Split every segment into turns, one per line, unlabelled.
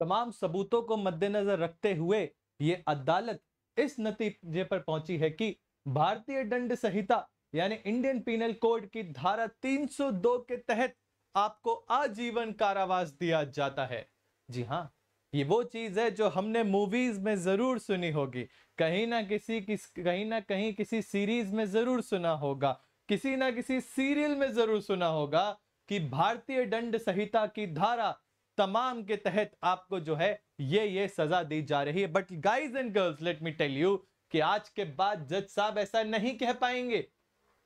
तमाम सबूतों को मद्देनजर रखते हुए ये अदालत इस नतीजे पर पहुंची है कि भारतीय दंड संहिता यानी इंडियन पीनल कोड की धारा 302 के तहत आपको आजीवन कारावास दिया जाता है जी हाँ ये वो चीज है जो हमने मूवीज में जरूर सुनी होगी कहीं ना किसी किस कहीं ना कहीं किसी सीरीज में जरूर सुना होगा किसी ना किसी सीरियल में जरूर सुना होगा कि भारतीय दंड संहिता की धारा तमाम के तहत आपको जो है ये ये सजा दी जा रही है but guys and girls let me tell you कि आज के बाद जज साहब ऐसा नहीं कह पाएंगे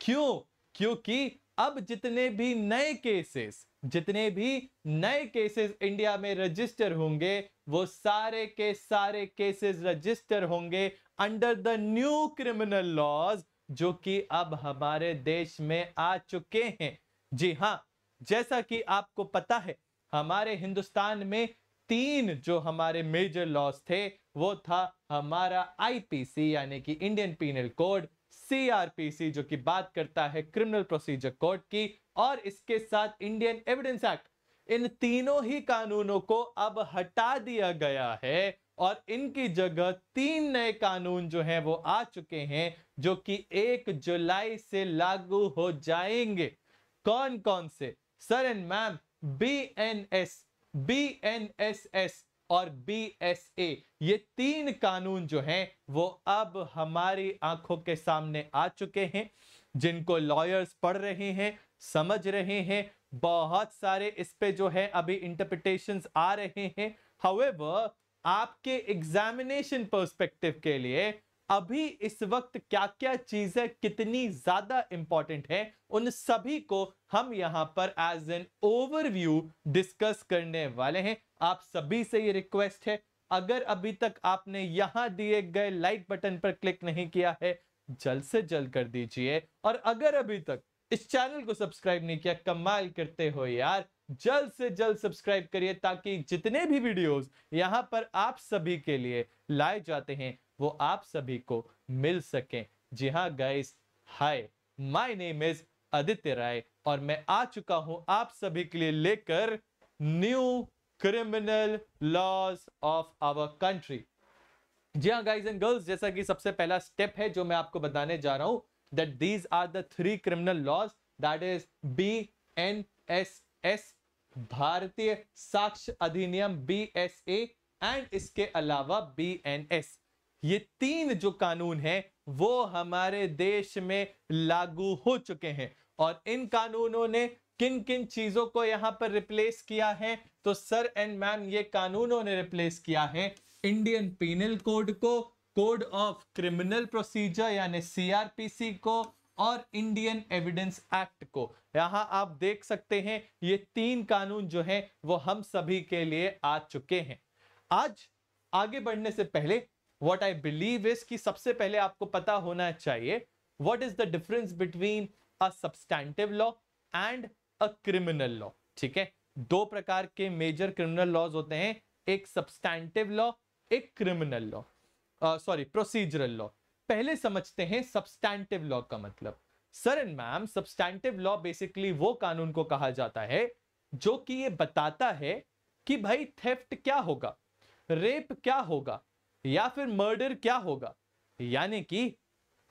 क्यों क्योंकि अब जितने भी नए केसेस जितने भी नए केसेस इंडिया में रजिस्टर होंगे वो सारे के सारे केसेस रजिस्टर होंगे under the new criminal laws जो कि अब हमारे देश में आ चुके हैं जी हाँ जैसा कि आपको पता है हमारे हिंदुस्तान में तीन जो हमारे मेजर लॉस थे वो था हमारा आईपीसी यानी कि इंडियन पीनल कोड सीआरपीसी जो कि बात करता है क्रिमिनल प्रोसीजर कोड की और इसके साथ इंडियन एविडेंस एक्ट इन तीनों ही कानूनों को अब हटा दिया गया है और इनकी जगह तीन नए कानून जो हैं वो आ चुके हैं जो कि एक जुलाई से लागू हो जाएंगे कौन कौन से sir and ma'am B N S B N S S और बी एस ए ये तीन कानून जो हैं वो अब हमारी आंखों के सामने आ चुके हैं जिनको लॉयर्स पढ़ रहे हैं समझ रहे हैं बहुत सारे इस पे जो है अभी इंटरप्रिटेशन आ रहे हैं हाउएवर आपके एग्जामिनेशन पर्सपेक्टिव के लिए अभी इस वक्त क्या क्या चीजें कितनी ज्यादा इंपॉर्टेंट है उन सभी को हम यहां पर एज एन ओवरव्यू डिस्कस करने वाले हैं आप सभी से ये रिक्वेस्ट है अगर अभी तक आपने यहां दिए गए लाइक बटन पर क्लिक नहीं किया है जल्द से जल्द कर दीजिए और अगर अभी तक इस चैनल को सब्सक्राइब नहीं किया कमाल करते हो यार जल्द से जल्द सब्सक्राइब करिए ताकि जितने भी वीडियोस यहां पर आप सभी के लिए लाए जाते हैं वो आप सभी को मिल सकें जी हाँ guys hi my name is Aditya Rai और मैं आ चुका हूं आप सभी के लिए लेकर new criminal laws of our country जी हाँ गाइज एंड गर्ल्स जैसा कि सबसे पहला स्टेप है जो मैं आपको बताने जा रहा हूं that these are the three criminal laws that is B N S S Bharatiya Sakshya अधिनियम बी एस ए एंड इसके अलावा बी एन एस ये तीन जो कानून हैं वो हमारे देश में लागू हो चुके हैं और इन कानूनों ने किन किन चीजों को यहां पर रिप्लेस किया है तो सर एंड मैम ये कानूनों ने रिप्लेस किया है इंडियन पीनल कोड को कोड ऑफ क्रिमिनल प्रोसीजर यानी सीआरपीसी को और इंडियन एविडेंस एक्ट को यहां आप देख सकते हैं ये तीन कानून जो हैं वो हम सभी के लिए आ चुके हैं आज आगे बढ़ने से पहले वट आई बिलीव इज कि सबसे पहले आपको पता होना चाहिए what is the difference between a substantive law and a criminal law ठीक है दो प्रकार के मेजर क्रिमिनल लॉज होते हैं एक सब्सटैंटिव लॉ एक criminal law sorry procedural law पहले समझते हैं सब्सटैंटिव लॉ का मतलब sir and ma'am substantive law basically वो कानून को कहा जाता है जो कि ये बताता है कि भाई थेफ्ट क्या होगा रेप क्या होगा या फिर मर्डर क्या होगा यानी कि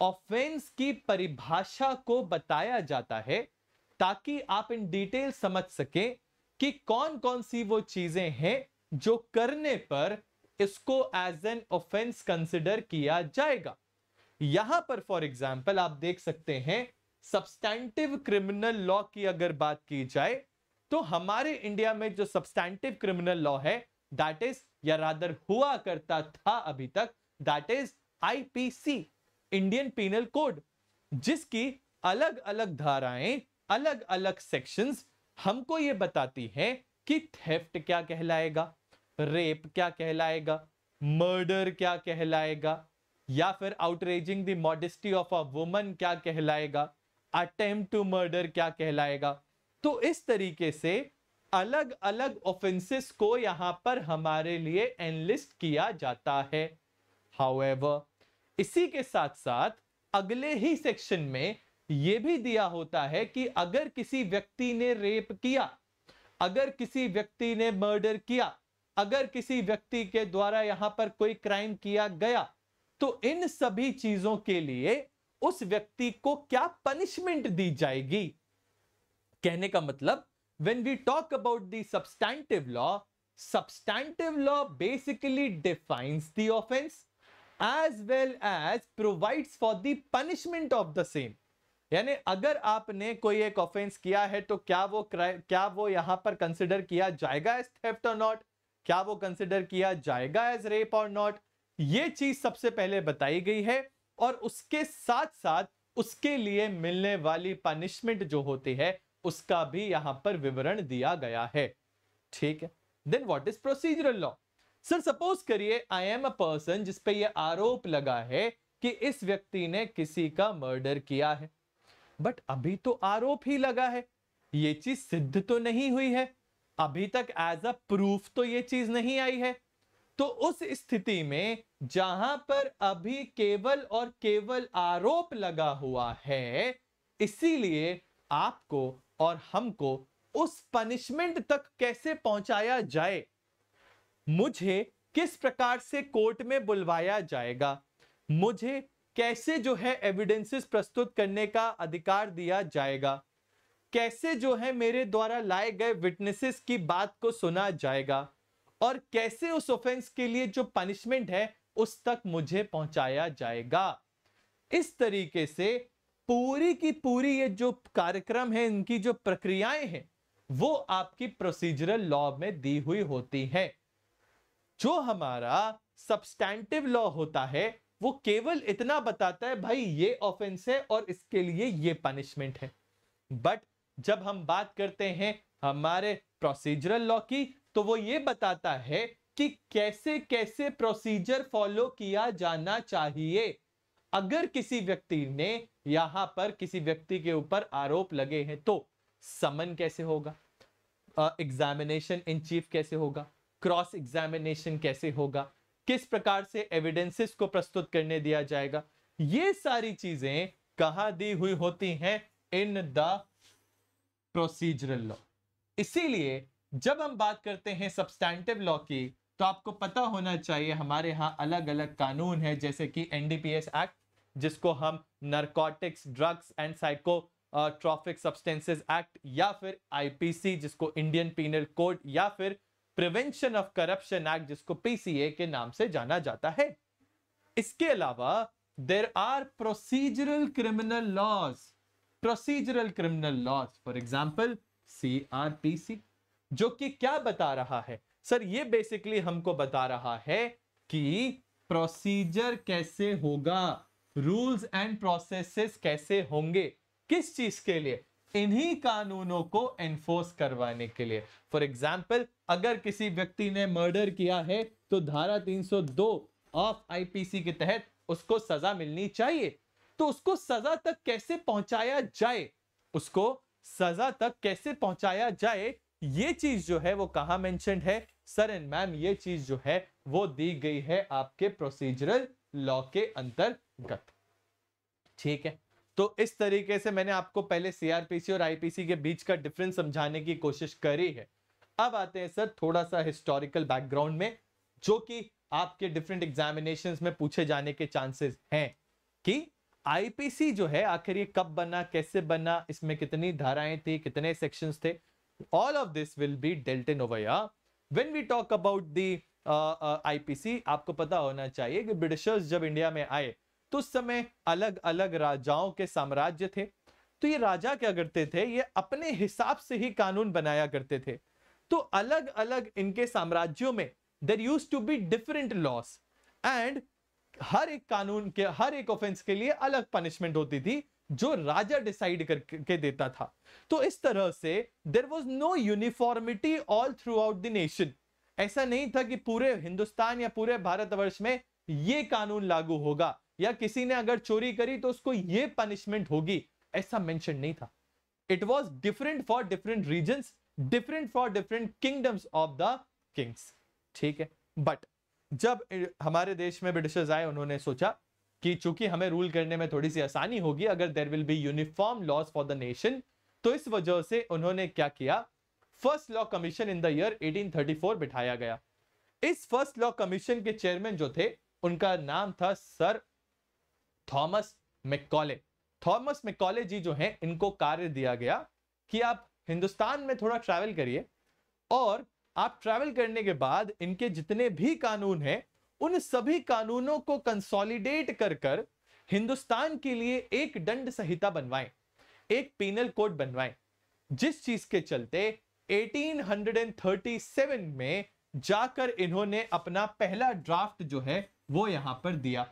ऑफेंस की परिभाषा को बताया जाता है ताकि आप इन डिटेल समझ सकें कि कौन कौन सी वो चीजें हैं जो करने पर इसको एज एन ऑफेंस कंसिडर किया जाएगा यहां पर फॉर एग्जाम्पल आप देख सकते हैं सब्सटैंटिव क्रिमिनल लॉ की अगर बात की जाए तो हमारे इंडिया में जो सब्सटैंटिव क्रिमिनल लॉ है दैट इज या रादर हुआ करता था अभी तक that is IPC Indian penal code जिसकी अलग अलग धाराएं अलग अलग सेक्शंस हमको ये बताती हैं कि थेफ्ट क्या कहलाएगा रेप क्या कहलाएगा मर्डर क्या कहलाएगा या फिर outraging the modesty of a woman क्या कहलाएगा अटेम्प्ट टू मर्डर क्या कहलाएगा तो इस तरीके से अलग अलग ऑफेंसेस को यहां पर हमारे लिए एनलिस्ट किया जाता है हाउएवर इसी के साथ साथ अगले ही सेक्शन में यह भी दिया होता है कि अगर किसी व्यक्ति ने रेप किया अगर किसी व्यक्ति ने मर्डर किया अगर किसी व्यक्ति के द्वारा यहां पर कोई क्राइम किया गया तो इन सभी चीजों के लिए उस व्यक्ति को क्या पनिशमेंट दी जाएगी कहने का मतलब when we talk about the substantive law, substantive law basically defines the offense as well as provides for the punishment of the same. यानी अगर आपने कोई एक ऑफेंस किया है तो क्या वो क्या वो यहां पर कंसिडर किया जाएगा एज थेफ्ट और नॉट क्या वो कंसिडर किया जाएगा एज रेप और नॉट ये चीज सबसे पहले बताई गई है और उसके साथ साथ उसके लिए मिलने वाली पनिशमेंट जो होती है उसका भी यहां पर विवरण दिया गया है ठीक है then what is procedural law sir suppose करिए आई एम अ पर्सन जिसपे ये आरोप लगा है कि इस व्यक्ति ने किसी का मर्डर किया है बट अभी तो आरोप ही लगा है ये चीज सिद्ध तो नहीं हुई है अभी तक एज अ प्रूफ तो ये चीज नहीं आई है तो उस स्थिति में जहां पर अभी केवल और केवल आरोप लगा हुआ है इसीलिए आपको और हमको उस पनिशमेंट तक कैसे पहुंचाया जाए मुझे किस प्रकार से कोर्ट में बुलवाया जाएगा मुझे कैसे जो है एविडेंसेस प्रस्तुत करने का अधिकार दिया जाएगा कैसे जो है मेरे द्वारा लाए गए विटनेसेस की बात को सुना जाएगा और कैसे उस ऑफेंस के लिए जो पनिशमेंट है उस तक मुझे पहुंचाया जाएगा इस तरीके से पूरी की पूरी ये जो कार्यक्रम है इनकी जो प्रक्रियाएं हैं वो आपकी प्रोसीजरल लॉ में दी हुई होती हैं जो हमारा सब्सटैंटिव लॉ होता है वो केवल इतना बताता है भाई ये ऑफेंस है और इसके लिए ये पनिशमेंट है बट जब हम बात करते हैं हमारे प्रोसीजरल लॉ की तो वो ये बताता है कि कैसे कैसे प्रोसीजर फॉलो किया जाना चाहिए अगर किसी व्यक्ति ने यहां पर किसी व्यक्ति के ऊपर आरोप लगे हैं तो समन कैसे होगा एग्जामिनेशन इन चीफ कैसे होगा क्रॉस एग्जामिनेशन कैसे होगा किस प्रकार से एविडेंसेस को प्रस्तुत करने दिया जाएगा ये सारी चीजें कहा दी हुई होती हैं इन द प्रोसीजरल लॉ इसीलिए जब हम बात करते हैं सब्सटैंडिव लॉ की तो आपको पता होना चाहिए हमारे यहाँ अलग अलग कानून है जैसे कि एनडीपीएस एक्ट जिसको हम narcotics drugs and psychotropic substances act या फिर आईपीसी जिसको इंडियन पीनल कोड या फिर प्रिवेंशन ऑफ करप्शन एक्ट जिसको पीसीए के नाम से जाना जाता है इसके अलावा there are procedural criminal laws procedural criminal laws for example C R P C जो कि क्या बता रहा है सर ये बेसिकली हमको बता रहा है कि प्रोसीजर कैसे होगा रूल्स एंड प्रोसेसेस कैसे होंगे किस चीज के लिए इन्हीं कानूनों को एनफोर्स करवाने के लिए फॉर एग्जाम्पल अगर किसी व्यक्ति ने मर्डर किया है तो धारा 302 ऑफ आईपीसी के तहत उसको सजा मिलनी चाहिए तो उसको सजा तक कैसे पहुंचाया जाए उसको सजा तक कैसे पहुंचाया जाए ये चीज जो है वो कहा मैं है सर एंड मैम ये चीज जो है वो दी गई है आपके प्रोसीजरल लॉ के अंतर्गत गत ठीक है तो इस तरीके से मैंने आपको पहले सीआरपीसी और आईपीसी के बीच का डिफरेंस समझाने की कोशिश करी है अब आते हैं सर थोड़ा सा हिस्टोरिकल बैकग्राउंड में जो कि आपके डिफरेंट एग्जामिनेशन में पूछे जाने के चांसेस हैं कि आईपीसी जो है आखिर ये कब बना कैसे बना इसमें कितनी धाराएं थी कितने सेक्शन थे all of this will be dealt in when we talk about the IPC आपको पता होना चाहिए कि ब्रिटिशर्स जब इंडिया में आए तो उस समय अलग अलग राजाओं के साम्राज्य थे तो ये राजा क्या करते थे ये अपने हिसाब से ही कानून बनाया करते थे तो अलग अलग इनके साम्राज्यों में there used to be different laws and हर एक कानून के हर एक ऑफेंस के लिए अलग पनिशमेंट होती थी जो राजा डिसाइड करके देता था तो इस तरह से there was no uniformity all throughout the nation ऐसा नहीं था कि पूरे हिंदुस्तान या पूरे भारतवर्ष में ये कानून लागू होगा या किसी ने अगर चोरी करी तो उसको ये पनिशमेंट होगी ऐसा मेंशन नहीं था it was different for different region different for different kingdoms of the kings ठीक है बट जब हमारे देश में ब्रिटिशर्स आए उन्होंने सोचा कि चूंकि हमें रूल करने में थोड़ी सी आसानी होगी अगर there will be uniform laws for the nation तो इस वजह से उन्होंने क्या किया first law commission in the year 1834 बिठाया गया इस फर्स्ट लॉ कमीशन के चेयरमैन जो थे उनका नाम था sir Thomas Macaulay Thomas Macaulay ji जो हैं इनको कार्य दिया गया कि आप हिंदुस्तान में थोड़ा ट्रैवल करिए और आप ट्रैवल करने के बाद इनके जितने भी कानून हैं उन सभी कानूनों को कंसोलिडेट कर कर हिंदुस्तान के लिए एक दंड संहिता बनवाएं एक पीनल कोड बनवाएं जिस चीज के चलते 1837 में जाकर इन्होंने अपना पहला ड्राफ्ट जो है वो यहां पर दिया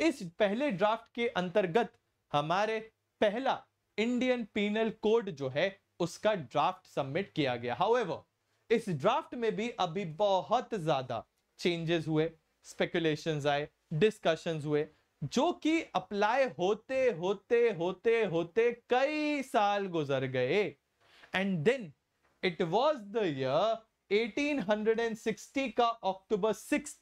इस पहले ड्राफ्ट के अंतर्गत हमारे पहला इंडियन पीनल कोड जो है उसका ड्राफ्ट सबमिट किया गया हाउएवर इस ड्राफ्ट में भी अभी बहुत ज्यादा चेंजेस हुए स्पेकुलेशन आए डिस्कशन हुए जो कि अप्लाई होते होते होते होते कई साल गुजर गए and then it was the year 1860 का अक्टूबर सिक्स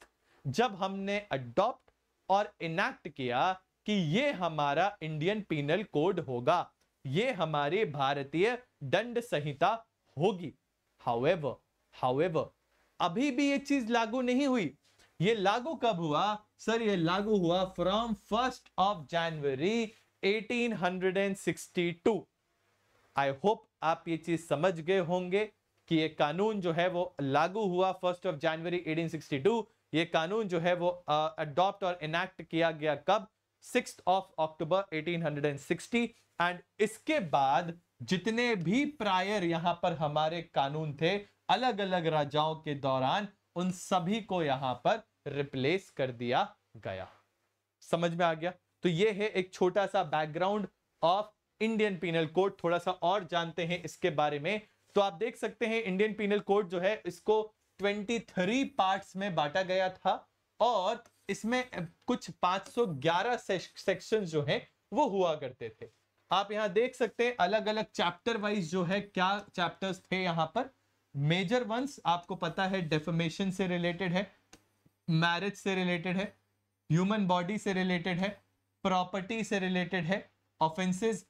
जब हमने अडॉप्ट और इनैक्ट किया कि ये हमारा इंडियन पीनल कोड होगा ये हमारी भारतीय दंड संहिता होगी हाउएवर हाउएवर अभी भी ये चीज लागू नहीं हुई ये लागू कब हुआ सर ये लागू हुआ from first of January 1862 I hope आप ये चीज समझ गए होंगे कि ये कानून जो है वो लागू हुआ फर्स्ट ऑफ जनवरी 1862 ये कानून जो है वो अडॉप्ट और इनैक्ट किया गया कब सिक्स ऑफ अक्टूबर 1860 एंड इसके बाद जितने भी प्रायर यहां पर हमारे कानून थे अलग अलग राजाओं के दौरान उन सभी को यहां पर रिप्लेस कर दिया गया समझ में आ गया तो ये है एक छोटा सा background of Indian penal code थोड़ा सा और जानते हैं इसके बारे में तो आप देख सकते हैं इंडियन पीनल कोड जो है इसको 23 पार्ट्स में बांटा गया था और इसमें कुछ 511 सेक्शंस जो है वो हुआ करते थे आप यहां देख सकते हैं अलग अलग चैप्टर वाइज जो है क्या चैप्टर्स थे यहां पर मेजर वंस आपको पता है डेफोमेशन से रिलेटेड है मैरिज से रिलेटेड है ह्यूमन बॉडी से रिलेटेड है प्रॉपर्टी से रिलेटेड है offences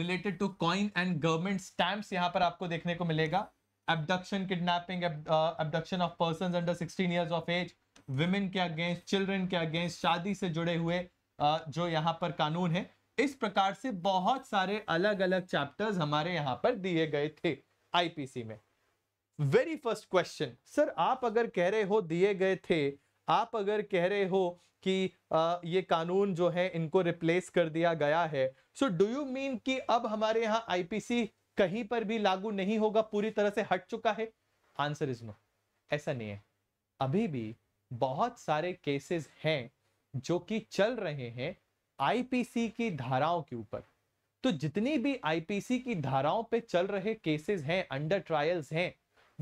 related to coin and government stamp यहां पर आपको देखने को मिलेगा abduction, kidnapping, ab, uh, abduction of persons under 16 years of age, women के against, children के against, शादी से जुड़े हुए uh, जो यहाँ पर कानून है इस प्रकार से बहुत सारे अलग अलग चैप्टर्स हमारे यहाँ पर दिए गए थे आईपीसी में वेरी फर्स्ट क्वेश्चन सर आप अगर कह रहे हो दिए गए थे आप अगर कह रहे हो कि आ, uh, ये कानून जो है इनको रिप्लेस कर दिया गया है सो डू यू मीन कि अब हमारे यहाँ आईपीसी कहीं पर भी लागू नहीं होगा पूरी तरह से हट चुका है आंसर इज नो ऐसा नहीं है अभी भी बहुत सारे केसेस हैं जो कि चल रहे हैं आईपीसी की धाराओं के ऊपर तो जितनी भी आईपीसी की धाराओं पे चल रहे केसेस हैं अंडर ट्रायल्स हैं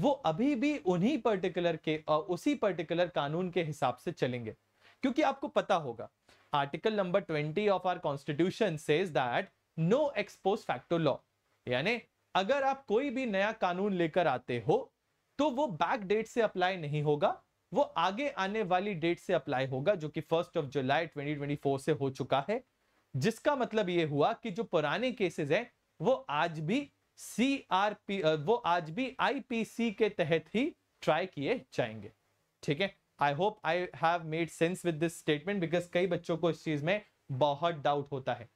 वो अभी भी उन्हीं पर्टिकुलर के उसी पर्टिकुलर कानून के हिसाब से चलेंगे क्योंकि आपको पता होगा article number 20 of our constitution says that no ex post facto law यानी अगर आप कोई भी नया कानून लेकर आते हो तो वो बैक डेट से अप्लाई नहीं होगा वो आगे आने वाली डेट से अप्लाई होगा जो कि फर्स्ट ऑफ जुलाई 2024 से हो चुका है जिसका मतलब ये हुआ कि जो पुराने केसेस हैं वो आज भी सी आर पी वो आज भी आईपीसी के तहत ही ट्राई किए जाएंगे ठीक है I hope I have made sense with this statement because कई बच्चों को इस चीज में बहुत डाउट होता है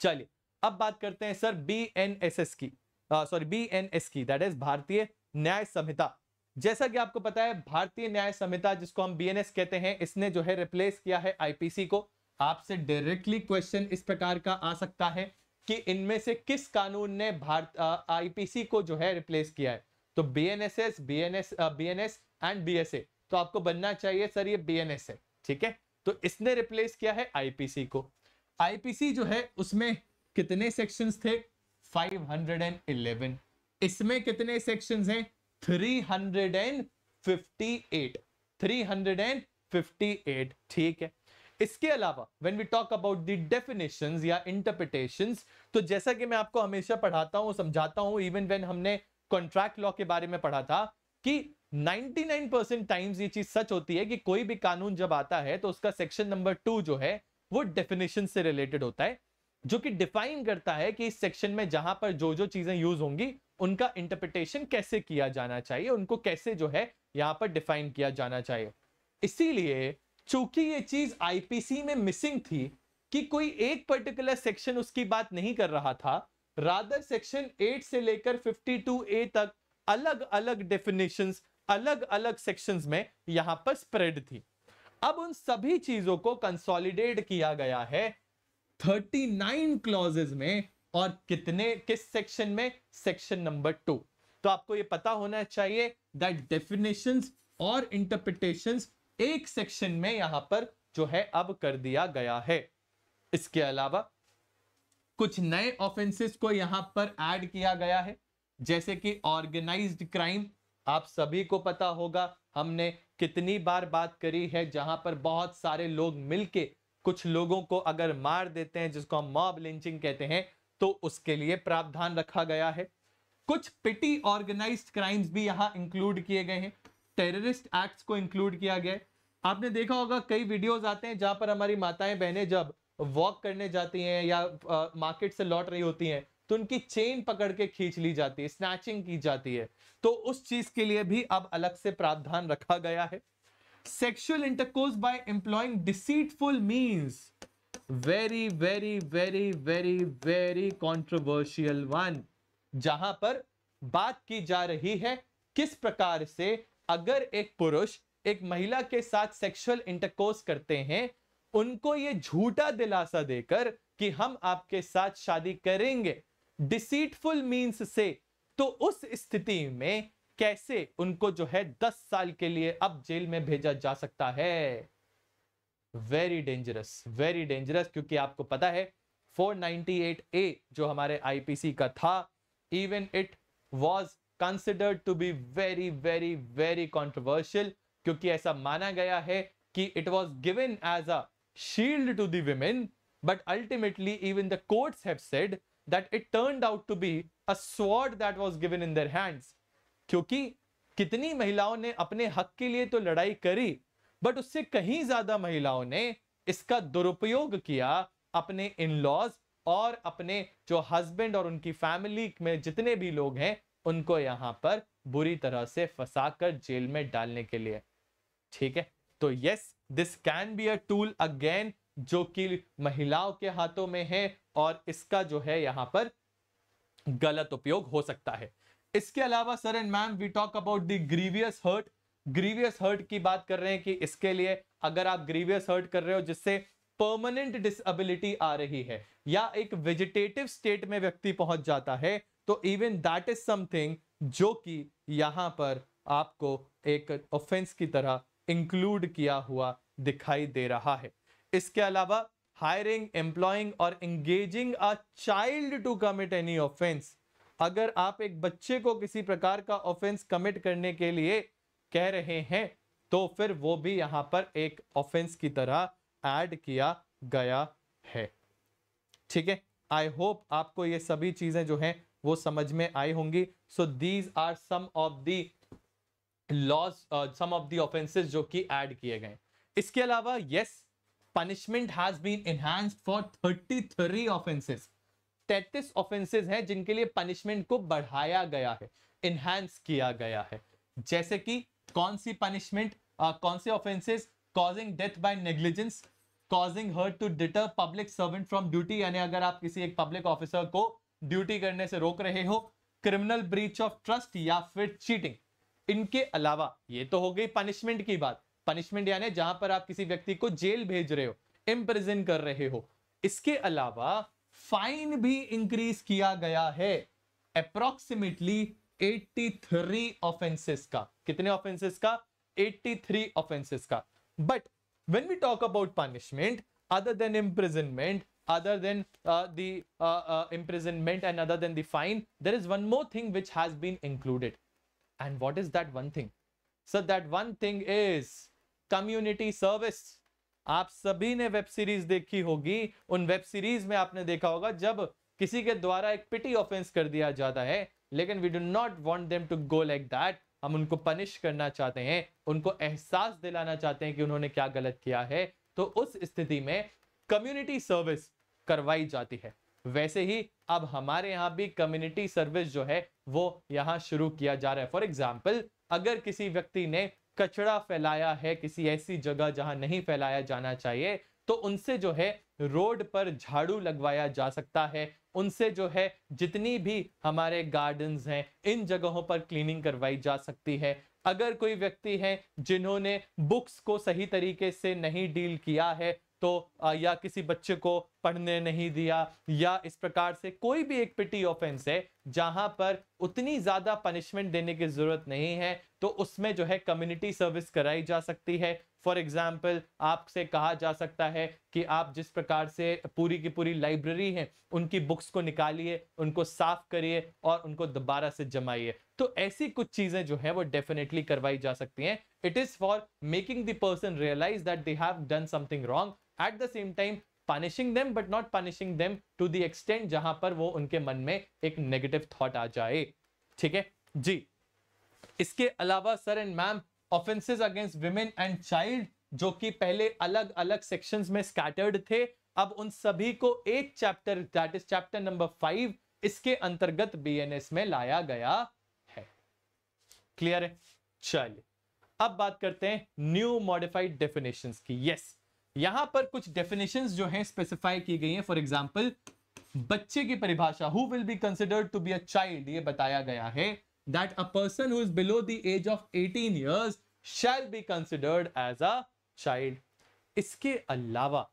चलिए अब बात करते हैं sir B N S S की सॉरी बी एन एस की दैट इज भारतीय न्याय संहिता जैसा कि आपको पता है भारतीय न्याय संहिता जिसको हम बीएनएस कहते हैं इसने जो है रिप्लेस किया है आईपीसी को आपसे डायरेक्टली क्वेश्चन इस प्रकार का आ सकता है कि इनमें से किस कानून ने भारत आईपीसी को जो है रिप्लेस किया है तो BNSS BNS BNS and BSA तो आपको बनना चाहिए सर ये बीएनएस है ठीक है तो इसने रिप्लेस किया है आईपीसी को आईपीसी जो है उसमें कितने सेक्शंस थे 511 इसमें कितने सेक्शंस हैं 358 358 ठीक है इसके अलावा when we talk about the definitions या इंटरप्रिटेशंस तो जैसा कि मैं आपको हमेशा पढ़ाता हूं समझाता हूं इवन व्हेन हमने कॉन्ट्रैक्ट लॉ के बारे में पढ़ा था कि 99 परसेंट टाइम्स ये चीज सच होती है कि कोई भी कानून जब आता है तो उसका सेक्शन नंबर टू जो है वो डेफिनेशन से रिलेटेड होता है जो कि डिफाइन करता है कि इस सेक्शन में जहां पर जो जो चीजें यूज होंगी उनका इंटरप्रिटेशन कैसे किया जाना चाहिए उनको कैसे जो है यहां पर डिफाइन किया जाना चाहिए इसीलिए चूंकि ये चीज आईपीसी में मिसिंग थी कि कोई एक पर्टिकुलर सेक्शन उसकी बात नहीं कर रहा था रादर सेक्शन 8 से लेकर ए तक अलग अलग डेफिनेशन अलग अलग सेक्शंस में यहां पर स्प्रेड थी अब उन सभी चीजों को कंसोलिडेट किया गया है 39 क्लॉजेज में और कितने किस सेक्शन में सेक्शन नंबर टू तो आपको ये पता होना चाहिए दैट डेफिनेशंस और इंटरप्रिटेशंस एक सेक्शन में यहां पर जो है अब कर दिया गया है इसके अलावा कुछ नए ऑफेंसेस को यहां पर ऐड किया गया है जैसे कि ऑर्गेनाइज्ड क्राइम आप सभी को पता होगा हमने कितनी बार बात करी है जहां पर बहुत सारे लोग मिलके कुछ लोगों को अगर मार देते हैं जिसको हम मॉब लिंचिंग कहते हैं तो उसके लिए प्रावधान रखा गया है कुछ पिटी ऑर्गेनाइज्ड क्राइम्स भी यहां इंक्लूड किए गए हैं टेररिस्ट एक्ट्स को इंक्लूड किया गया है आपने देखा होगा कई वीडियोस आते हैं जहां पर हमारी माताएं बहनें जब वॉक करने जाती हैं या आ, मार्केट से लौट रही होती हैं तो उनकी चेन पकड़ के खींच ली जाती है स्नैचिंग की जाती है तो उस चीज के लिए भी अब अलग से प्रावधान रखा गया है sexual intercourse by employing deceitful means very very very very very controversial one जहां पर बात की जा रही है किस प्रकार से अगर एक पुरुष एक महिला के साथ सेक्सुअल इंटरकोर्स करते हैं उनको ये झूठा दिलासा देकर कि हम आपके साथ शादी करेंगे डिसीटफुल मीन्स से तो उस स्थिति में कैसे उनको जो है दस साल के लिए अब जेल में भेजा जा सकता है वेरी डेंजरस वेरी डेंजरस क्योंकि आपको पता है 498 ए जो हमारे आईपीसी का था even it was considered to be very very very controversial क्योंकि ऐसा माना गया है कि it was given as a shield to women but ultimately even the courts have said that it turn out to be a sword that was given in their hands क्योंकि कितनी महिलाओं ने अपने हक के लिए तो लड़ाई करी बट उससे कहीं ज्यादा महिलाओं ने इसका दुरुपयोग किया अपने इन लॉज और अपने जो हस्बैंड और उनकी फैमिली में जितने भी लोग हैं उनको यहां पर बुरी तरह से फंसा कर जेल में डालने के लिए ठीक है तो yes this can be a tool again जो कि महिलाओं के हाथों में है और इसका जो है यहाँ पर गलत उपयोग हो सकता है इसके अलावा sir and ma'am we talk about the grievous hurt grievous hurt की बात कर रहे हैं कि इसके लिए अगर आप ग्रीवियस हर्ट कर रहे हो जिससे परमानेंट डिसबिलिटी आ रही है या एक वेजिटेटिव स्टेट में व्यक्ति पहुंच जाता है तो इवन दैट इज समथिंग जो कि यहां पर आपको एक ऑफेंस की तरह इंक्लूड किया हुआ दिखाई दे रहा है इसके अलावा हायरिंग एम्प्लॉइंग और engaging a child to commit any offence अगर आप एक बच्चे को किसी प्रकार का ऑफेंस कमिट करने के लिए कह रहे हैं तो फिर वो भी यहां पर एक ऑफेंस की तरह ऐड किया गया है ठीक है आई होप आपको ये सभी चीजें जो हैं वो समझ में आई होंगी so these are some of the laws some of the offences जो कि ऐड किए गए इसके अलावा yes punishment has been enhanced for three offences तैतीस ऑफेंसेज हैं जिनके लिए पनिशमेंट को बढ़ाया गया है इनहेंस किया गया है जैसे कि कौन सी पनिशमेंट कौन से offences causing death by negligence causing hurt to deter public servant from duty यानी अगर आप किसी एक पब्लिक ऑफिसर को ड्यूटी करने से रोक रहे हो क्रिमिनल ब्रीच ऑफ ट्रस्ट या फिर चीटिंग इनके अलावा ये तो हो गई पनिशमेंट की बात पनिशमेंट यानी जहां पर आप किसी व्यक्ति को जेल भेज रहे हो इम्प्रिजन कर रहे हो इसके अलावा फाइन भी इंक्रीज किया गया है अप्रोक्सीमेटली 83 ऑफेंसेस का कितने ऑफेंसेस का 83 ऑफेंसेस का but when we talk about punishment other than imprisonment other than uh, the uh, uh, imprisonment and other than the fine there is one more thing which has been included and what is that one thing so that one thing is community service आप सभी ने web series देखी होगी उन web series में आपने देखा होगा जब किसी के द्वारा एक पिटी ऑफेंस कर दिया जाता है लेकिन we do not want them to go like that हम उनको पनिश करना चाहते हैं उनको एहसास दिलाना चाहते हैं कि उन्होंने क्या गलत किया है तो उस स्थिति में कम्युनिटी सर्विस करवाई जाती है वैसे ही अब हमारे यहाँ भी कम्युनिटी सर्विस जो है वो यहाँ शुरू किया जा रहा है फॉर एग्जाम्पल अगर किसी व्यक्ति ने कचरा फैलाया है किसी ऐसी जगह जहां नहीं फैलाया जाना चाहिए तो उनसे जो है रोड पर झाड़ू लगवाया जा सकता है उनसे जो है जितनी भी हमारे गार्डन्स हैं इन जगहों पर क्लीनिंग करवाई जा सकती है अगर कोई व्यक्ति है जिन्होंने बुक्स को सही तरीके से नहीं डील किया है तो या किसी बच्चे को पढ़ने नहीं दिया या इस प्रकार से कोई भी एक पिटी ऑफेंस है जहां पर उतनी ज़्यादा पनिशमेंट देने की ज़रूरत नहीं है तो उसमें जो है कम्युनिटी सर्विस कराई जा सकती है फॉर एग्जाम्पल आपसे कहा जा सकता है कि आप जिस प्रकार से पूरी की पूरी लाइब्रेरी है उनकी बुक्स को निकालिए उनको साफ करिए और उनको दोबारा से जमाइए तो ऐसी कुछ चीज़ें जो है वो डेफिनेटली करवाई जा सकती हैं it is for making the person realise that they have done something wrong at the same time punishing them but not punishing them to the extent जहां पर वो उनके मन में एक नेगेटिव थॉट आ जाए ठीक है जी इसके अलावा sir and ma'am offences against women and child जो कि पहले अलग अलग सेक्शंस में स्कैटर्ड थे अब उन सभी को एक chapter that is chapter number five इसके अंतर्गत बीएनएस में लाया गया है क्लियर है चलिए अब बात करते हैं न्यू मॉडिफाइड डेफिनेशंस की यस yes, यहां पर कुछ डेफिनेशन जो है स्पेसिफाई की गई है फॉर एग्जाम्पल बच्चे की परिभाषा who will be considered to be a child ये बताया गया है that a person who is below the age of 18 years shall be considered as a child इसके अलावा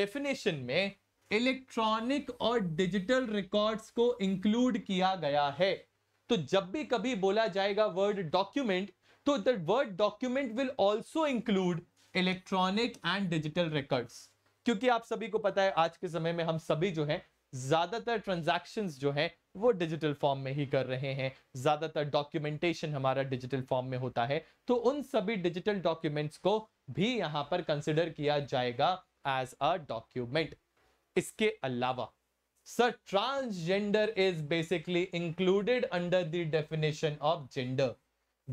डेफिनेशन में इलेक्ट्रॉनिक और डिजिटल रिकॉर्ड्स को इंक्लूड किया गया है तो जब भी कभी बोला जाएगा वर्ड डॉक्यूमेंट तो the word document will also include electronic and digital records क्योंकि आप सभी को पता है आज के समय में हम सभी जो है ज्यादातर ट्रांजेक्शन जो है वो डिजिटल फॉर्म में ही कर रहे हैं ज्यादातर डॉक्यूमेंटेशन हमारा डिजिटल फॉर्म में होता है तो उन सभी डिजिटल डॉक्यूमेंट्स को भी यहां पर कंसिडर किया जाएगा एज अ डॉक्यूमेंट इसके अलावा sir transgender is basically included under the definition of gender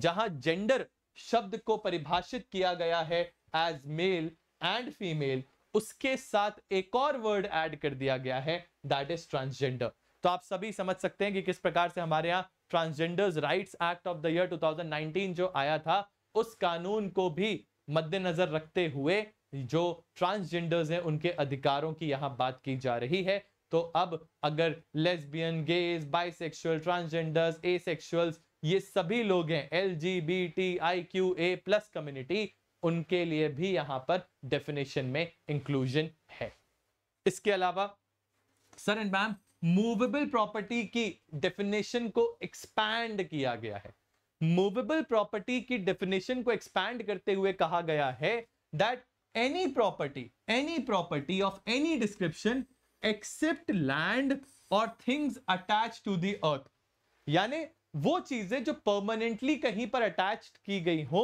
जहां जेंडर शब्द को परिभाषित किया गया है एज मेल एंड फीमेल उसके साथ एक और वर्ड ऐड कर दिया गया है दैट इज ट्रांसजेंडर तो आप सभी समझ सकते हैं कि किस प्रकार से हमारे यहाँ transgender rights act of the year 2019 जो आया था उस कानून को भी मद्देनजर रखते हुए जो ट्रांसजेंडर्स हैं उनके अधिकारों की यहाँ बात की जा रही है तो अब अगर lesbian gays bisexual transgenders asexuals ये सभी लोग हैं L G B T I Q A plus community उनके लिए भी यहां पर डेफिनेशन में इंक्लूजन है इसके अलावा sir and ma'am movable property की डेफिनेशन को एक्सपैंड किया गया है मूवेबल प्रॉपर्टी की डेफिनेशन को एक्सपैंड करते हुए कहा गया है that any property any property of any description except land और things attach to the earth यानी वो चीजें जो परमानेंटली कहीं पर अटैच की गई हो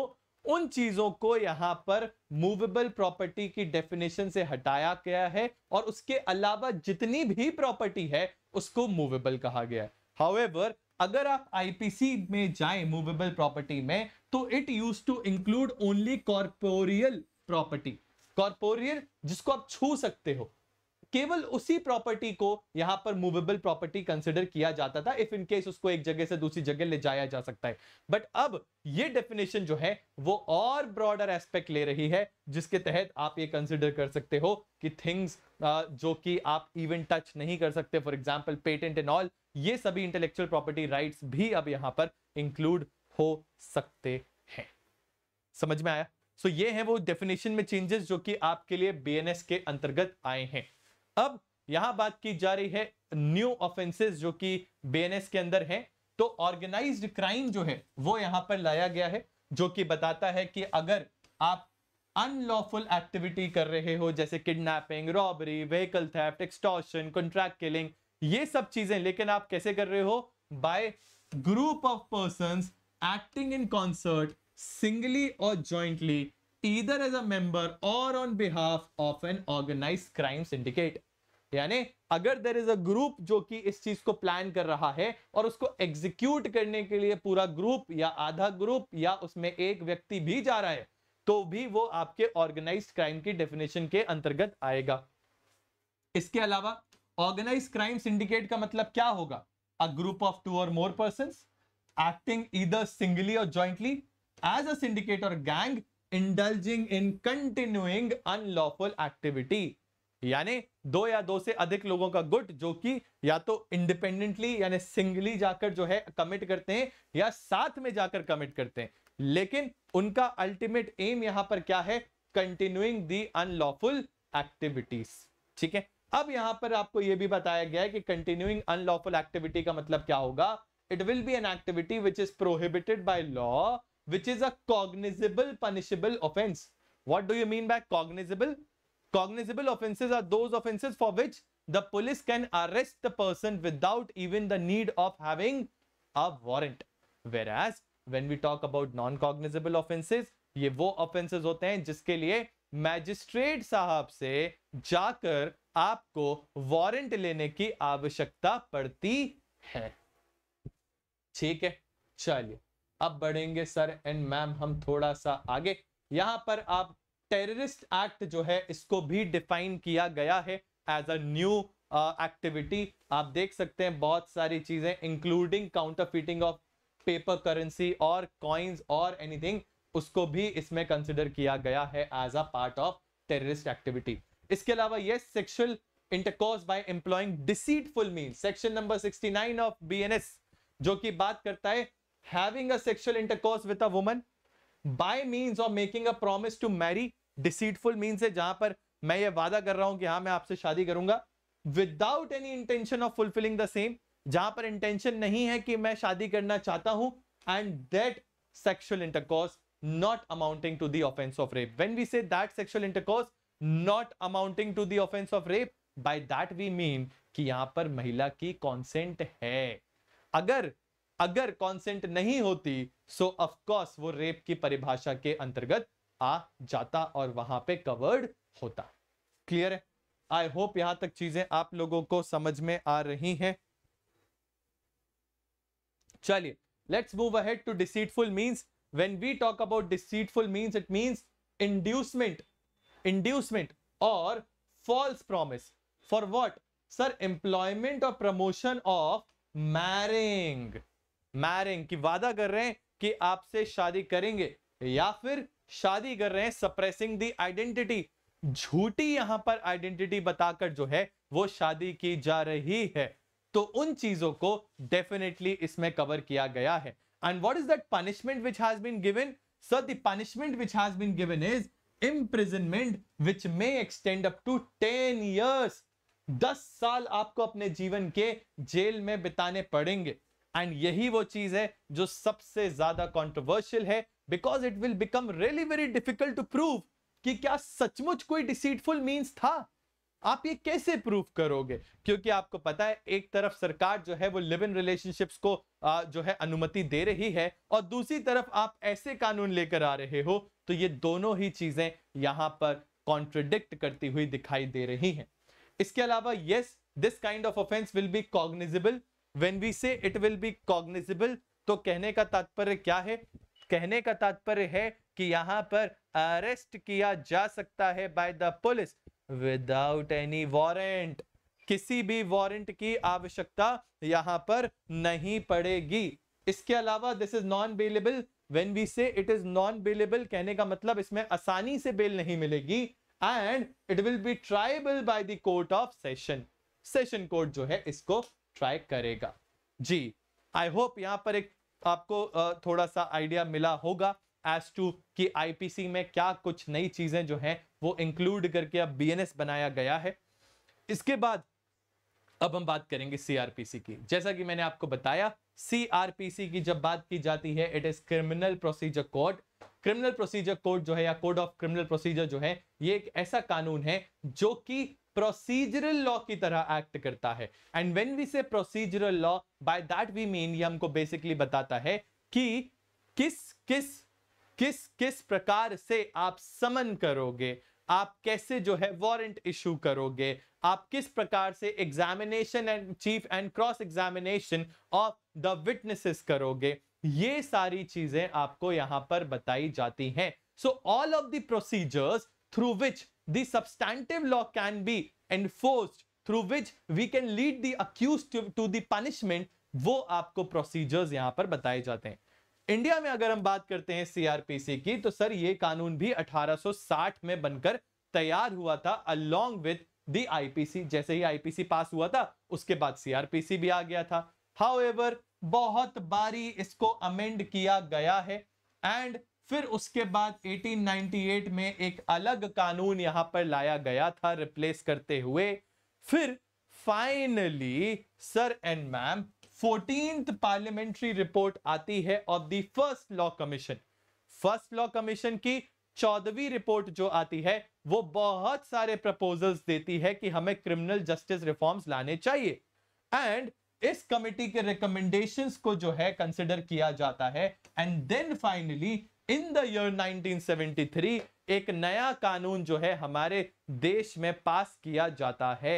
उन चीजों को यहां पर मूवेबल प्रॉपर्टी की डेफिनेशन से हटाया गया है और उसके अलावा जितनी भी प्रॉपर्टी है उसको मूवेबल कहा गया है हाउएवर अगर आप आईपीसी में जाएं मूवेबल प्रॉपर्टी में तो it use to include only corporeal property corporeal जिसको आप छू सकते हो केवल उसी प्रॉपर्टी को यहां पर मूवेबल प्रॉपर्टी कंसिडर किया जाता था इफ इन केस उसको एक जगह से दूसरी जगह ले जाया जा सकता है बट अब ये डेफिनेशन जो है वो और ब्रॉडर एस्पेक्ट ले रही है जिसके तहत आप ये कंसिडर कर सकते हो कि थिंग्स जो कि आप इवन टच नहीं कर सकते for example patent and all ये सभी इंटेलेक्चुअल प्रॉपर्टी राइट्स भी अब यहां पर इंक्लूड हो सकते हैं समझ में आया सो so ये है वो डेफिनेशन में चेंजेस जो कि आपके लिए बीएनएस के अंतर्गत आए हैं अब यहां बात की जा रही है न्यू ऑफेंसेस जो कि बीएनएस के अंदर है तो ऑर्गेनाइज्ड क्राइम जो है वो यहां पर लाया गया है जो कि बताता है कि अगर आप अनलॉफुल एक्टिविटी कर रहे हो जैसे kidnapping robbery vehicle theft extortion contract killing ये सब चीजें लेकिन आप कैसे कर रहे हो by group of person acting in concert singly और jointly either as a member or on behalf of an organized crime syndicate यानी अगर देर इज अ ग्रुप जो कि इस चीज को प्लान कर रहा है और उसको एग्जीक्यूट करने के लिए पूरा ग्रुप या आधा ग्रुप या उसमें एक व्यक्ति भी जा रहा है तो भी वो आपके ऑर्गेनाइज क्राइम की डेफिनेशन के अंतर्गत आएगा इसके अलावा ऑर्गेनाइज क्राइम सिंडिकेट का मतलब क्या होगा अ ग्रुप ऑफ टू और more person acting either singly और ज्वाइंटली एज अ सिंडिकेट और gang indulging in continuing unlawful activity यानी दो या दो से अधिक लोगों का गुट जो कि या तो इंडिपेंडेंटली यानी सिंगली जाकर जो है कमिट करते हैं या साथ में जाकर कमिट करते हैं लेकिन उनका अल्टीमेट एम यहां पर क्या है कंटिन्यूइंग दी अनलॉफुल एक्टिविटीज ठीक है अब यहां पर आपको यह भी बताया गया है कि कंटिन्यूइंग अनलॉफुल एक्टिविटी का मतलब क्या होगा it will be an activity which is prohibited by law which is a cognizable punishable offense. What do you mean by cognizable? Cognizable offenses are those offenses for which the police can arrest the person without even the need of having a warrant. Whereas when we talk about non-cognizable offenses, ye wo offenses hote hain jiske liye magistrate साहब से जाकर आपको warrant लेने की आवश्यकता पड़ती है ठीक है चलिए अब बढ़ेंगे सर एंड मैम हम थोड़ा सा आगे यहां पर आप टेररिस्ट एक्ट जो है इसको भी डिफाइन किया गया है एज अ न्यू एक्टिविटी आप देख सकते हैं बहुत सारी चीजें including counterfeiting of paper currency और कॉइन्स और एनीथिंग उसको भी इसमें कंसिडर किया गया है as a part of terrorist activity इसके अलावा ये sexual intercourse by employing deceitful mean section number 69 of B जो कि बात करता है having a sexual intercourse with a woman by means of making a promise to marry deceitful means है जहां पर मैं ये वादा कर रहा हूं कि हाँ मैं आपसे शादी करूंगा without any intention of fulfilling the same जहां पर इंटेंशन नहीं है कि मैं शादी करना चाहता हूं and that sexual intercourse not amounting to the offence of rape when we say that sexual intercourse not amounting to the offence of rape by that we mean कि यहां पर महिला की कॉन्सेंट है अगर अगर कॉन्सेंट नहीं होती सो ऑफकोर्स वो रेप की परिभाषा के अंतर्गत आ जाता और वहां पे कवर्ड होता क्लियर है आई होप यहां तक चीजें आप लोगों को समझ में आ रही हैं चलिए let's move ahead to deceitful means when we talk about deceitful means it means inducement inducement और false promise for what sir employment और प्रमोशन ऑफ मैरिंग मैरिंग की वादा कर रहे हैं कि आपसे शादी करेंगे या फिर शादी कर रहे हैं सप्रेसिंग दी आइडेंटिटी झूठी यहां पर आइडेंटिटी बताकर जो है वो शादी की जा रही है तो उन चीजों को डेफिनेटली इसमें कवर किया गया है and what is that punishment which has been given sir the punishment which has been given is imprisonment which may extend up to ten years दस साल आपको अपने जीवन के जेल में बिताने पड़ेंगे एंड यही वो चीज है जो सबसे ज्यादा कॉन्ट्रोवर्शियल है because it will become really very difficult to prove कि क्या सचमुच कोई डिसीटफुल मीन्स था आप ये कैसे प्रूव करोगे क्योंकि आपको पता है एक तरफ सरकार जो है वो लिव इन रिलेशनशिप्स को आ, जो है अनुमति दे रही है और दूसरी तरफ आप ऐसे कानून लेकर आ रहे हो तो ये दोनों ही चीजें यहां पर कॉन्ट्रडिक्ट करती हुई दिखाई दे रही हैं इसके अलावा yes this kind of offence will be cognizable when we say it will be cognizable तो कहने का तात्पर्य क्या है कहने का तात्पर्य है कि यहां पर अरेस्ट किया जा सकता है by the police without any warrant किसी भी वारंट की आवश्यकता यहां पर नहीं पड़ेगी इसके अलावा this is non bailable when we say it is non bailable कहने का मतलब इसमें आसानी से बेल नहीं मिलेगी and it will be triable by the court of session session court जो है इसको ट्राई करेगा जी आई होप यहाँ पर एक आपको थोड़ा सा आइडिया मिला होगा एज टू कि आईपीसी में क्या कुछ नई चीज़ें जो हैं वो इंक्लूड करके अब बीएनएस बनाया गया है इसके बाद अब हम बात करेंगे सीआरपीसी की जैसा कि मैंने आपको बताया सीआरपीसी की जब बात की जाती है it is criminal procedure code criminal procedure code जो है या कोड ऑफ क्रिमिनल प्रोसीजर जो है ये एक ऐसा कानून है जो कि प्रोसीजरल लॉ की तरह एक्ट करता है and when we say procedural law by that we mean ये हमको बेसिकली बताता है कि किस किस किस किस प्रकार से आप समन करोगे आप कैसे जो है वारंट इशू करोगे आप किस प्रकार से examination and chief and cross examination of the witnesses करोगे ये सारी चीजें आपको यहां पर बताई जाती हैं so all of the procedures through which the substantive law can be enforced through which we can lead the accused to, to the punishment वो आपको प्रोसीजर्स यहां पर बताए जाते हैं इंडिया में अगर हम बात करते हैं सीआरपीसी की तो सर ये कानून भी 1860 में बनकर तैयार हुआ था अलोंग विद दी आईपीसी जैसे ही आईपीसी पास हुआ था उसके बाद सीआरपीसी भी आ गया था हाउ बहुत बारी इसको अमेंड किया गया है एंड फिर उसके बाद 1898 में एक अलग कानून यहां पर लाया गया था रिप्लेस करते हुए फिर finally sir and ma'am fourteen parliamentary report आती है of the first law commission first law commission की चौदहवीं रिपोर्ट जो आती है वो बहुत सारे प्रपोजल्स देती है कि हमें क्रिमिनल जस्टिस रिफॉर्म्स लाने चाहिए एंड इस कमेटी के रिकमेंडेशंस को जो है कंसिडर किया जाता है and then finally in the year 1973 एक नया कानून जो है हमारे देश में पास किया जाता है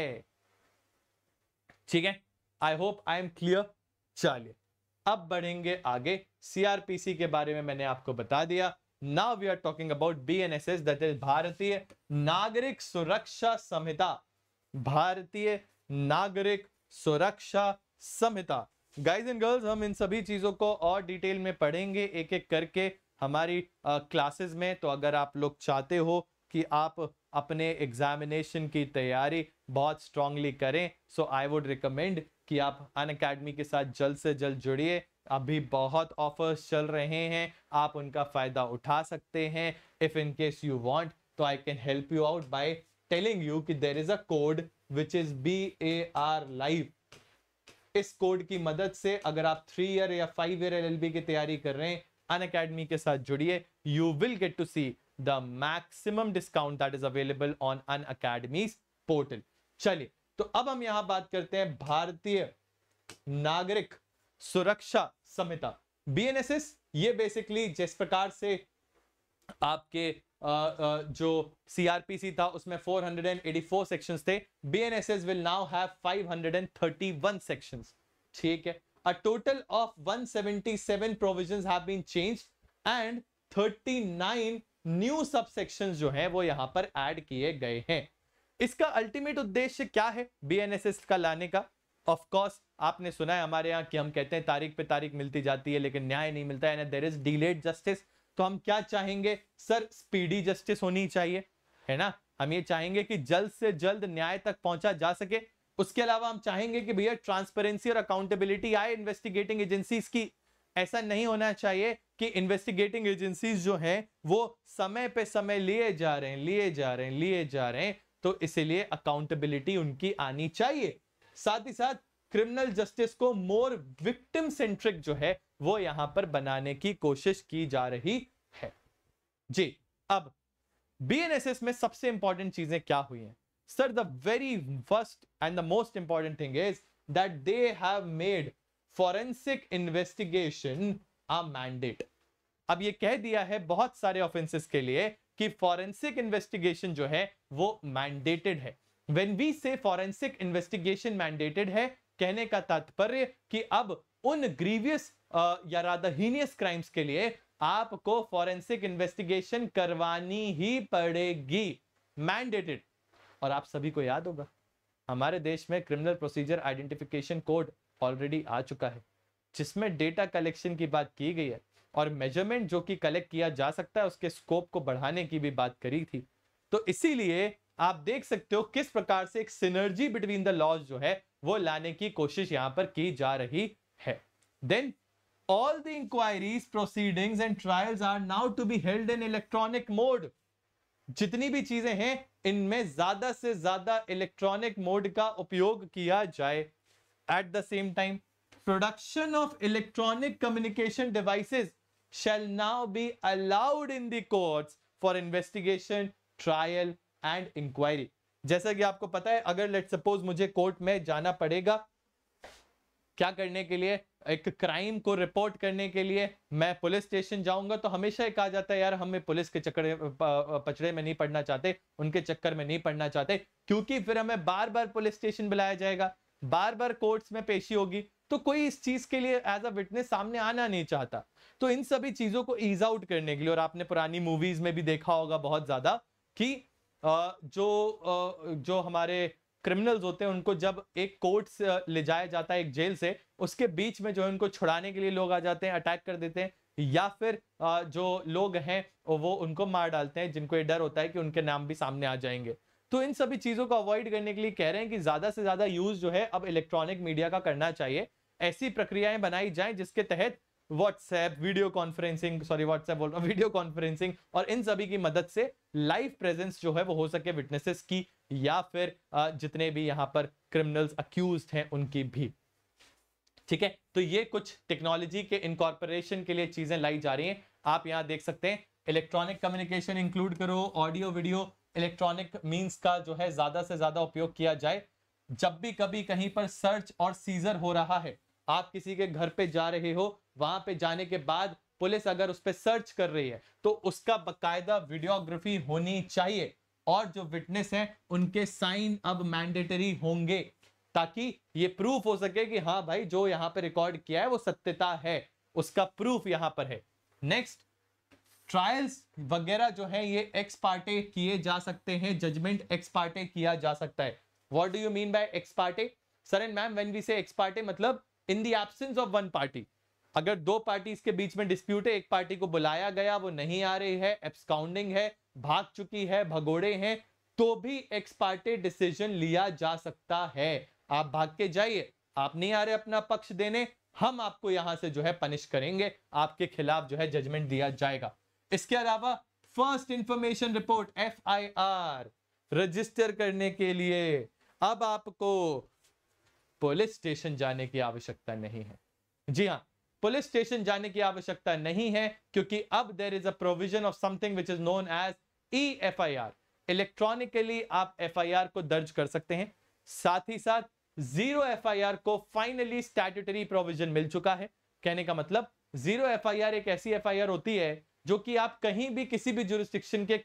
ठीक है I hope I am clear चलिए अब बढ़ेंगे आगे सीआरपीसी के बारे में मैंने आपको बता दिया now we are talking about B N S S that is Bharatiya Nagarik सुरक्षा संहिता भारतीय नागरिक सुरक्षा संहिता गाइज एंड गर्ल्स हम इन सभी चीजों को और डिटेल में पढ़ेंगे एक एक करके हमारी क्लासेस में तो अगर आप लोग चाहते हो कि आप अपने एग्जामिनेशन की तैयारी बहुत स्ट्रांगली करें सो आई वुड रिकमेंड कि आप अन अकेडमी के साथ जल्द से जल्द जुड़िए अभी बहुत ऑफर्स चल रहे हैं आप उनका फ़ायदा उठा सकते हैं if in case you want to I can help you out by telling you कि there is a code which is B A R live इस कोड की मदद से अगर आप थ्री ईयर या फाइव ईयर एल की तैयारी कर रहे हैं अन अकेडमी के साथ जुड़िए you will get to see the maximum discount that is available on Unacademy portal चलिए तो अब हम यहां बात करते हैं भारतीय नागरिक सुरक्षा संहिता बीएनएसएस ये बेसिकली जिस प्रकार से आपके जो सीआरपीसी था उसमें 484 सेक्शंस थे BNSS will now have 531 sections ठीक है a total of 177 provisions have been changed and 39 new subsections जो है वो यहां पर ऐड किए गए हैं इसका अल्टीमेट उद्देश्य क्या है बीएनएसएस का लाने का ऑफ आपने सुना है हमारे यहाँ कि हम कहते हैं तारीख पे तारीख मिलती जाती है लेकिन न्याय नहीं मिलता है देर इज डिलेड जस्टिस तो हम क्या चाहेंगे सर स्पीडी जस्टिस होनी चाहिए है ना हम ये चाहेंगे कि जल्द से जल्द न्याय तक पहुंचा जा सके उसके अलावा हम चाहेंगे कि भैया ट्रांसपेरेंसी और अकाउंटेबिलिटी आए इन्वेस्टिगेटिंग एजेंसीज की ऐसा नहीं होना चाहिए कि इन्वेस्टिगेटिंग एजेंसीज जो हैं वो समय पे समय लिए जा रहे हैं लिए जा रहे हैं लिए जा रहे हैं तो इसीलिए अकाउंटेबिलिटी उनकी आनी चाहिए साथ ही साथ क्रिमिनल जस्टिस को मोर विक्टिम सेंट्रिक जो है वो यहां पर बनाने की कोशिश की जा रही है जी अब बीएनएसएस में सबसे इंपॉर्टेंट चीजें क्या हुई हैं Sir, the very first and the most important thing is that they have made forensic investigation a mandate अब ये कह दिया है बहुत सारे ऑफेंसेस के लिए कि फॉरेंसिक इन्वेस्टिगेशन जो है वो मैंडेटेड है when we say forensic investigation mandated है कहने का तात्पर्य कि अब उन ग्रीवियस या राधा हीनियस क्राइम्स के लिए आपको फॉरेंसिक इन्वेस्टिगेशन करवानी ही पड़ेगी मैंडेटेड और आप सभी को याद होगा हमारे देश में criminal procedure identification code already आ चुका है जिसमें डेटा कलेक्शन की बात की गई है और मेजरमेंट जो कि कलेक्ट किया जा सकता है उसके स्कोप को बढ़ाने की भी बात करी थी तो इसीलिए आप देख सकते हो किस प्रकार से एक सिनर्जी बिटवीन द लॉज जो है वो लाने की कोशिश यहां पर की जा रही है then all the inquiries proceedings and trials are now to be held in electronic mode जितनी भी चीजें हैं इनमें ज्यादा से ज्यादा इलेक्ट्रॉनिक मोड का उपयोग किया जाए at the same time production of electronic communication devices shall now be allowed in the courts for investigation trial and inquiry जैसा कि आपको पता है अगर लेट सपोज मुझे कोर्ट में जाना पड़ेगा क्या करने के लिए एक क्राइम को रिपोर्ट करने के लिए मैं पुलिस स्टेशन जाऊंगा तो हमेशा कहा जाता है यार हमें पुलिस के चक्कर पचड़े में नहीं पड़ना चाहते उनके चक्कर में नहीं पड़ना चाहते क्योंकि फिर हमें बार बार पुलिस स्टेशन बुलाया जाएगा बार बार कोर्ट्स में पेशी होगी तो कोई इस चीज के लिए एज अ विटनेस सामने आना नहीं चाहता तो इन सभी चीजों को ईज आउट करने के लिए और आपने पुरानी मूवीज में भी देखा होगा बहुत ज्यादा कि जो जो हमारे क्रिमिनल्स होते हैं उनको जब एक कोर्ट से ले जाया जाता है एक जेल से उसके बीच में जो है उनको छुड़ाने के लिए लोग आ जाते हैं अटैक कर देते हैं या फिर जो लोग हैं वो उनको मार डालते हैं जिनको ये डर होता है कि उनके नाम भी सामने आ जाएंगे तो इन सभी चीज़ों को अवॉइड करने के लिए कह रहे हैं कि ज़्यादा से ज़्यादा यूज़ जो है अब इलेक्ट्रॉनिक मीडिया का करना चाहिए ऐसी प्रक्रियाएं बनाई जाएं जिसके तहत WhatsApp video conferencing sorry WhatsApp बोल रहा हूँ वीडियो कॉन्फ्रेंसिंग और इन सभी की मदद से लाइव प्रेजेंस जो है वो हो सके विटनेसेस की या फिर जितने भी यहाँ पर क्रिमिनल्स अक्यूज हैं उनकी भी ठीक है तो ये कुछ टेक्नोलॉजी के इनकॉर्पोरेशन के लिए चीजें लाई जा रही हैं आप यहाँ देख सकते हैं इलेक्ट्रॉनिक कम्युनिकेशन इंक्लूड करो ऑडियो वीडियो इलेक्ट्रॉनिक मीन्स का जो है ज्यादा से ज्यादा उपयोग किया जाए जब भी कभी कहीं पर सर्च और सीजर हो रहा है आप किसी के घर पे जा रहे हो वहां पे जाने के बाद पुलिस अगर उस पर सर्च कर रही है तो उसका बकायदा वीडियोग्राफी होनी चाहिए और जो विटनेस हैं उनके साइन अब मैंडेटरी होंगे ताकि ये प्रूफ हो सके कि हाँ भाई जो यहाँ पे रिकॉर्ड किया है वो सत्यता है उसका प्रूफ यहाँ पर है नेक्स्ट ट्रायल्स वगैरह जो है ये एक्स पार्टे किए जा सकते हैं जजमेंट एक्स पार्टे किया जा सकता है what do you mean by ex parte sir and ma'am when we say ex parte मतलब in the absence of one party अगर दो पार्टीज के बीच में डिस्प्यूट है एक पार्टी को बुलाया गया वो नहीं आ रही है एब्सकाउंडिंग है भाग चुकी है भगोड़े हैं तो भी एक्स पार्टे डिसीजन लिया जा सकता है आप भाग के जाइए आप नहीं आ रहे अपना पक्ष देने हम आपको यहां से जो है पनिश करेंगे आपके खिलाफ जो है जजमेंट दिया जाएगा इसके अलावा first information report F I R register करने के लिए अब आपको पुलिस स्टेशन जाने की आवश्यकता नहीं है जी हाँ पुलिस स्टेशन जाने की आवश्यकता नहीं है क्योंकि अब there is a provision of something which is known as E F I R electronically आप एफ आई आर को दर्ज कर सकते हैं साथ ही साथ जीरो एफ आई आर को फाइनली स्टैट्यूटरी प्रोविजन मिल चुका है कहने का मतलब जीरो एफ आई आर एक ऐसी एफ आई आर होती है जो कि आप कहीं भी किसी भी जुरिस्टिक्शन के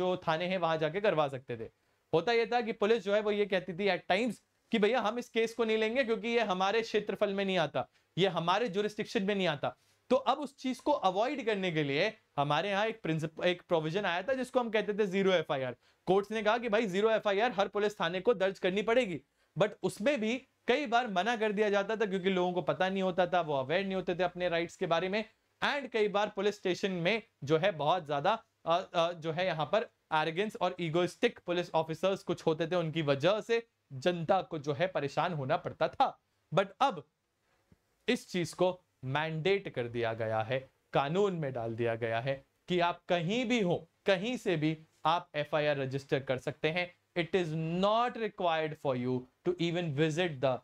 जो थाने हैं वहां जाके करवा सकते थे होता यह था कि पुलिस जो है वो ये कहती थी एट टाइम्स कि भैया हम इस केस को नहीं लेंगे क्योंकि ये हमारे क्षेत्रफल में नहीं आता ये हमारे जुरिस्टिक्शन में नहीं आता तो अब उस चीज को अवॉइड करने के लिए हमारे यहाँ एक प्रिंसिपल एक प्रोविजन आया था जिसको हम कहते थे जीरो एफ कोर्ट्स ने कहा कि भाई जीरो एफ हर पुलिस थाने को दर्ज करनी पड़ेगी बट उसमें भी कई बार मना कर दिया जाता था क्योंकि लोगों को पता नहीं होता था वो अवेयर नहीं होते थे अपने राइट्स के बारे में एंड कई बार पुलिस स्टेशन में जो है बहुत ज्यादा जो है यहाँ पर एरगेंस और ईगोस्टिक पुलिस ऑफिसर्स कुछ होते थे उनकी वजह से जनता को जो है परेशान होना पड़ता था बट अब इस चीज को मैंडेट कर दिया गया है कानून में डाल दिया गया है कि आप कहीं भी हो कहीं से भी आप एफआईआर रजिस्टर कर सकते हैं it is not required for you to even visit the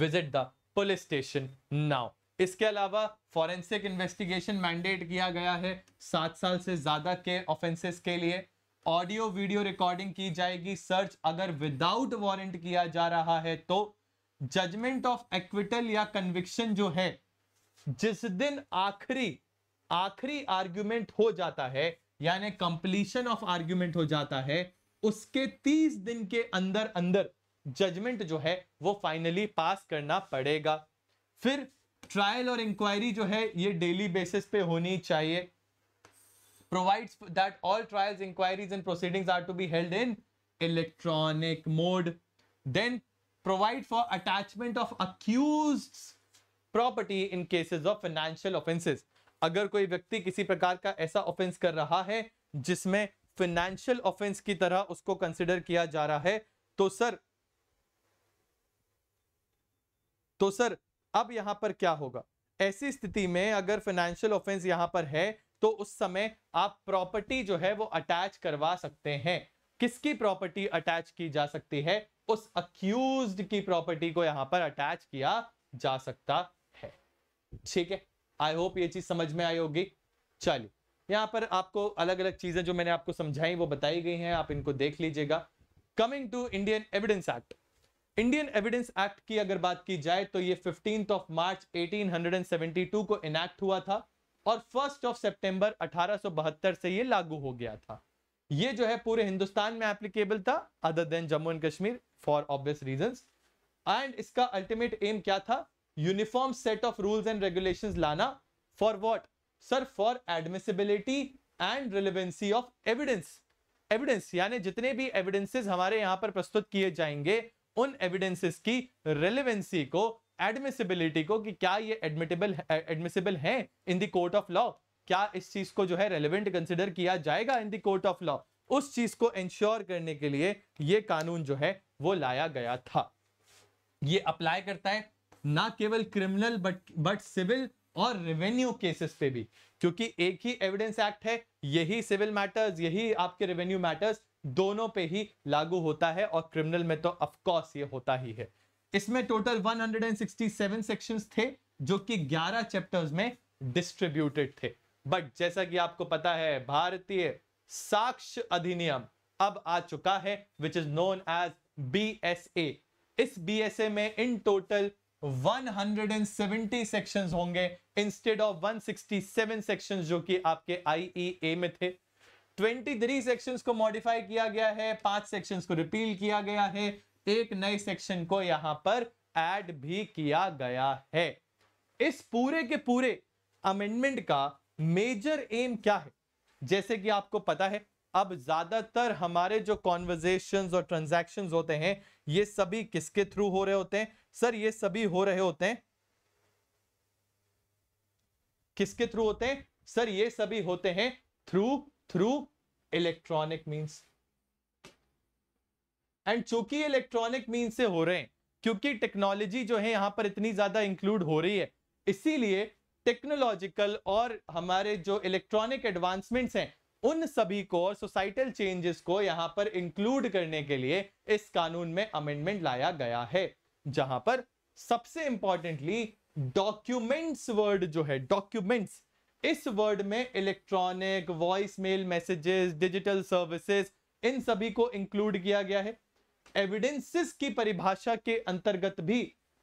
visit the police station now इसके अलावा फॉरेंसिक इन्वेस्टिगेशन मैंडेट किया गया है सात साल से ज्यादा के ऑफेंसेस के लिए ऑडियो वीडियो रिकॉर्डिंग की जाएगी सर्च अगर विदाउट वारंट किया जा रहा है तो जजमेंट ऑफ एक्विटल या कन्विक्शन जो है जिस दिन आखिरी आखिरी आर्ग्यूमेंट हो जाता है यानी कंप्लीशन ऑफ आर्ग्यूमेंट हो जाता है उसके तीस दिन के अंदर अंदर जजमेंट जो है वो फाइनली पास करना पड़ेगा फिर ट्रायल और इंक्वायरी जो है ये डेली बेसिस पे होनी चाहिए provides that all trials, inquiries, and proceedings are to be held in electronic mode. Then provide for attachment of accused's property in cases of financial offenses. agar koi vyakti kisi prakar ka aisa offense kar raha hai jisme financial offense ki tarah usko consider kiya ja raha hai to sir तो sir अब यहां पर क्या होगा ऐसी स्थिति में अगर फाइनेंशियल ऑफेंस यहां पर है तो उस समय आप प्रॉपर्टी जो है वो अटैच करवा सकते हैं किसकी प्रॉपर्टी अटैच की जा सकती है उस अक्यूज की प्रॉपर्टी को यहां पर अटैच किया जा सकता है ठीक है आई होप ये चीज समझ में आई होगी चलिए यहां पर आपको अलग अलग चीजें जो मैंने आपको समझाई वो बताई गई हैं आप इनको देख लीजिएगा coming to Indian evidence act Indian evidence act की अगर बात की जाए तो ये फिफ्टींथ ऑफ मार्च 1872 को इनैक्ट हुआ था और फर्स्ट ऑफ सितंबर 1872 से ये लागू हो गया था ये जो है पूरे हिंदुस्तान में एप्लीकेबल था other than Jammu and Kashmir for obvious reasons and इसका अल्टीमेट एम क्या था uniform set of rules and regulation लाना for what sir for admissibility and relevancy of evidence evidence यानी जितने भी एविडेंसेस हमारे यहां पर प्रस्तुत किए जाएंगे उन एविडेंसेस की रिलेवेंसी को एडमिसिबिलिटी को कि क्या ये एडमिटेबल एडमिसिबल है in the court of law क्या इस चीज को जो है रेलिवेंट कंसिडर किया जाएगा in the court of law उस चीज को इंश्योर करने के लिए ये कानून जो है वो लाया गया था ये अप्लाई करता है ना केवल क्रिमिनल बट बट सिविल और रेवेन्यू केसेस पे भी क्योंकि एक ही एविडेंस एक्ट है यही सिविल मैटर्स यही आपके रेवेन्यू मैटर्स दोनों पे ही लागू होता है और क्रिमिनल में तो ऑफकोर्स ये होता ही है इसमें टोटल 167 सेक्शंस थे जो कि 11 चैप्टर्स में डिस्ट्रीब्यूटेड थे बट जैसा कि आपको पता है भारतीय साक्ष्य अधिनियम अब आ चुका है which is known as BSA इस बीएसए में इन टोटल 170 सेक्शंस होंगे इंस्टेड ऑफ 167 सेक्शंस जो कि आपके आईईए e में थे 23 सेक्शंस को मॉडिफाई किया गया है पांच सेक्शंस को रिपील किया गया है एक नए सेक्शन को यहां पर ऐड भी किया गया है इस पूरे के पूरे अमेंडमेंट का मेजर एम क्या है जैसे कि आपको पता है अब ज्यादातर हमारे जो कॉन्वर्जेशन और ट्रांजेक्शन होते हैं ये सभी किसके थ्रू हो रहे होते हैं सर ये सभी हो रहे होते हैं किसके थ्रू होते हैं सर ये सभी होते हैं through through electronic means and चूंकि इलेक्ट्रॉनिक मीन से हो रहे हैं क्योंकि टेक्नोलॉजी जो है यहाँ पर इतनी ज्यादा इंक्लूड हो रही है इसीलिए टेक्नोलॉजिकल और हमारे जो इलेक्ट्रॉनिक एडवांसमेंट्स हैं उन सभी को और सोसाइटल चेंजेस को यहाँ पर इंक्लूड करने के लिए इस कानून में अमेंडमेंट लाया गया है जहां पर सबसे इंपॉर्टेंटली डॉक्यूमेंट्स वर्ड जो है डॉक्यूमेंट्स इस वर्ड में electronic voice mail messages digital services इन सभी को इंक्लूड किया गया है एविडेंसेस की परिभाषा के अंतर्गत भी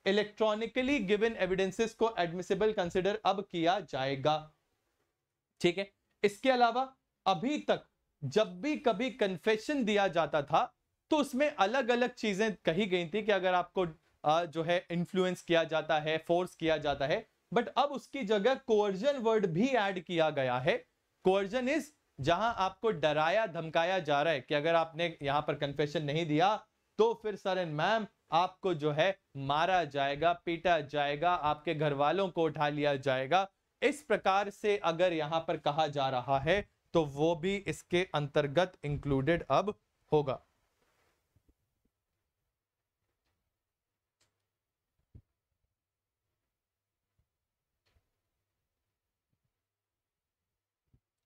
इलेक्ट्रॉनिकली गिवन एविडेंसेस को एडमिसिबल कंसिडर अब किया जाएगा ठीक है इसके अलावा अभी तक जब भी कभी कन्फेशन दिया जाता था तो उसमें अलग अलग चीजें कही गई थी कि अगर आपको जो है इन्फ्लुएंस किया जाता है फोर्स किया जाता है बट अब उसकी जगह कोअर्जन वर्ड भी ऐड किया गया है कोअर्जन इज जहां आपको डराया धमकाया जा रहा है कि अगर आपने यहां पर कन्फेशन नहीं दिया तो फिर सर एंड मैम आपको जो है मारा जाएगा पीटा जाएगा आपके घर वालों को उठा लिया जाएगा इस प्रकार से अगर यहां पर कहा जा रहा है तो वो भी इसके अंतर्गत इंक्लूडेड अब होगा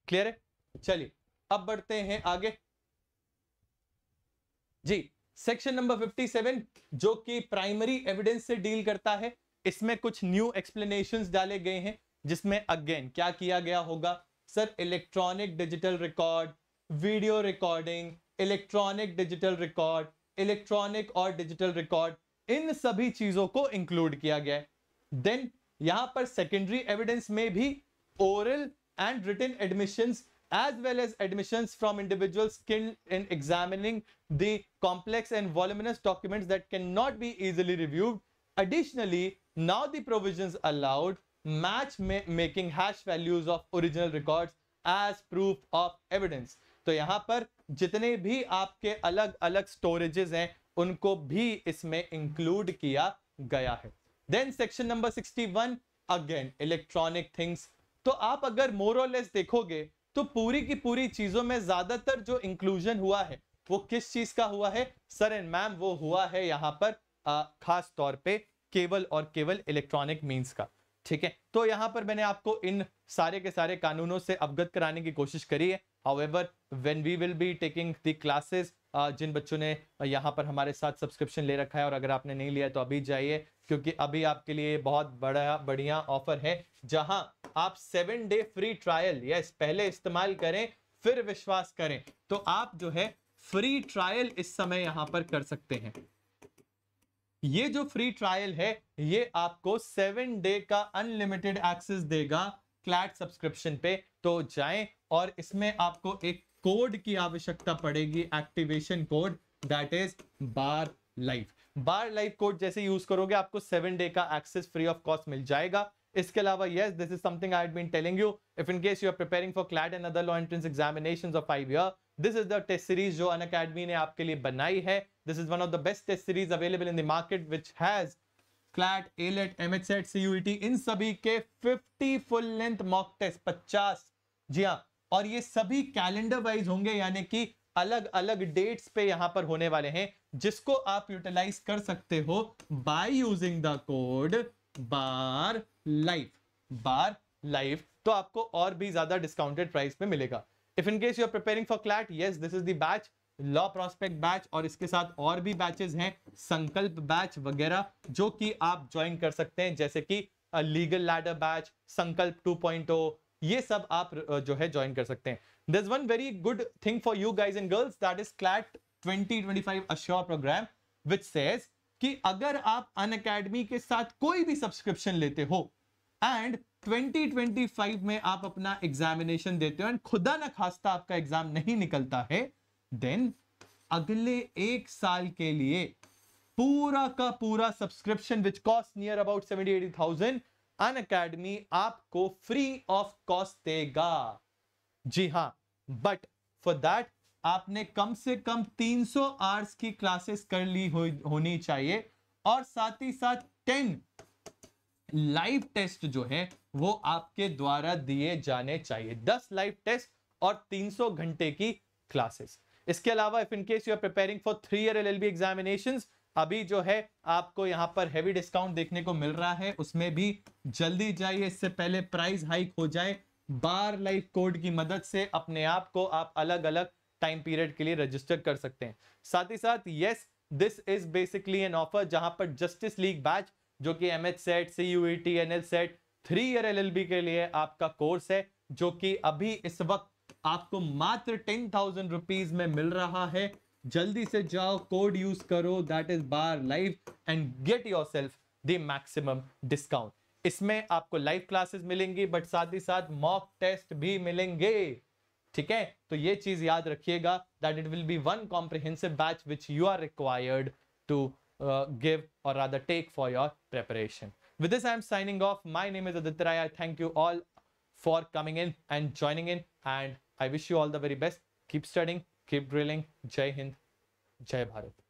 क्लियर है चलिए अब बढ़ते हैं आगे जी सेक्शन नंबर 57 जो कि प्राइमरी एविडेंस से डील करता है इसमें कुछ न्यू एक्सप्लेनेशन डाले गए हैं जिसमें अगेन क्या किया गया होगा sir electronic digital record video recording electronic digital record electronic और डिजिटल रिकॉर्ड इन सभी चीजों को इंक्लूड किया गया है देन यहां पर सेकेंडरी एविडेंस में भी oral and written admission as well as admissions from individuals skilled in examining the complex and voluminous documents that cannot be easily reviewed. Additionally, now the provisions allowed match ma making hash values of original records as proof of evidence. to yahan par jitne bhi aapke alag alag storages hain unko bhi isme include kiya gaya hai then section number 61 again electronic things तो आप अगर मोरलेस देखोगे तो पूरी की पूरी चीजों में ज्यादातर जो इंक्लूजन हुआ है वो किस चीज का हुआ है सर एंड मैम वो हुआ है यहाँ पर आ, खास तौर पे केवल और केवल इलेक्ट्रॉनिक मीन्स का ठीक है तो यहाँ पर मैंने आपको इन सारे के सारे कानूनों से अवगत कराने की कोशिश करी है however when we will be taking the classes जिन बच्चों ने यहाँ पर हमारे साथ सब्सक्रिप्शन ले रखा है और अगर आपने नहीं लिया तो अभी जाइए क्योंकि अभी आपके लिए बहुत बड़ा बढ़िया ऑफर है जहां आप seven day free trial yes पहले इस्तेमाल करें फिर विश्वास करें तो आप जो है फ्री ट्रायल इस समय यहाँ पर कर सकते हैं ये जो फ्री ट्रायल है ये आपको सेवन डे का अनलिमिटेड एक्सेस देगा क्लैट सब्सक्रिप्शन पे तो जाएं और इसमें आपको एक कोड की आवश्यकता पड़ेगी activation code that is bar life bar life code जैसे यूज करोगे आपको सेवन डे का एक्सेस फ्री ऑफ कॉस्ट मिल जाएगा इसके अलावा yes this is something I been telling you if in case you are preparing for CLAT and other law entrance examination of five year this is the test series जो Unacademy ने आपके लिए बनाई है this is one of the best test series available in the market which has CLAT AILET M H C U T इन सभी के fifty full length mock test पचास जी हाँ और ये सभी कैलेंडर वाइज होंगे यानी कि अलग अलग डेट्स पे यहां पर होने वाले हैं जिसको आप यूटिलाइज कर सकते हो by using the code bar life bar life तो आपको और भी ज्यादा डिस्काउंटेड प्राइस पे मिलेगा if in case you are preparing for CLAT yes this is the batch law prospect batch और इसके साथ और भी बैचेस हैं संकल्प बैच वगैरह जो कि आप ज्वाइन कर सकते हैं जैसे कि लीगल लैडर बैच संकल्प 2.0 ये सब आप जो है ज्वाइन कर सकते हैं this one very good thing for you guys and girls that is CLAT twenty twenty assure program which says कि अगर आप अन अकेडमी के साथ कोई भी सब्सक्रिप्शन लेते हो एंड 2025 में आप अपना एग्जामिनेशन देते हो एंड खुदा ना खास्ता आपका एग्जाम नहीं निकलता है देन अगले एक साल के लिए पूरा का पूरा subscription which cost near about seventy eighty thousand Unacademy आपको फ्री ऑफ कॉस्ट देगा जी हाँ बट फॉर दैट आपने कम से कम 300 आर्स की क्लासेस कर ली हो, होनी चाहिए और साथ ही साथ 10 लाइव टेस्ट जो है वो आपके द्वारा दिए जाने चाहिए 10 लाइव टेस्ट और 300 घंटे की क्लासेस इसके अलावा if in case you are preparing for three year B examination अभी जो है आपको यहाँ पर हैवी डिस्काउंट देखने को मिल रहा है उसमें भी जल्दी जाइए इससे पहले प्राइस हाइक हो जाए बार लाइफ कोड की मदद से अपने आप को आप अलग अलग टाइम पीरियड के लिए रजिस्टर कर सकते हैं साथ ही साथ yes this is basically an offer जहां पर जस्टिस लीग बैच जो कि M H CET C U T N L CET three year L L B के लिए आपका कोर्स है जो कि अभी इस वक्त आपको मात्र टेन थाउजेंड रुपीज में मिल रहा है जल्दी से जाओ कोड यूज करो that is bar live and get yourself the maximum discount इसमें आपको लाइव क्लासेस मिलेंगी बट साथ ही साथ मॉक टेस्ट भी मिलेंगे ठीक है तो ये चीज याद रखिएगा that it will be one comprehensive batch which you are required to give और rather take for your preparation with this I am signing off my name is Aditya Rai thank you all for coming in and joining in and I wish you all the very best keep studying keep drilling Jai Hind जय भारत